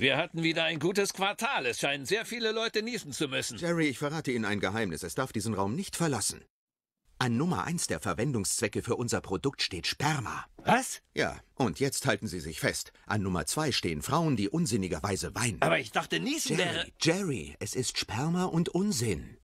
Wir hatten wieder ein gutes Quartal. Es scheinen sehr viele Leute niesen zu müssen. Jerry, ich verrate Ihnen ein Geheimnis. Es darf diesen Raum nicht verlassen. An Nummer eins der Verwendungszwecke für unser Produkt steht Sperma. Was? Ja, und jetzt halten Sie sich fest. An Nummer zwei stehen Frauen, die unsinnigerweise weinen. Aber ich dachte, Niesen Jerry, wäre... Jerry, es ist Sperma und Unsinn.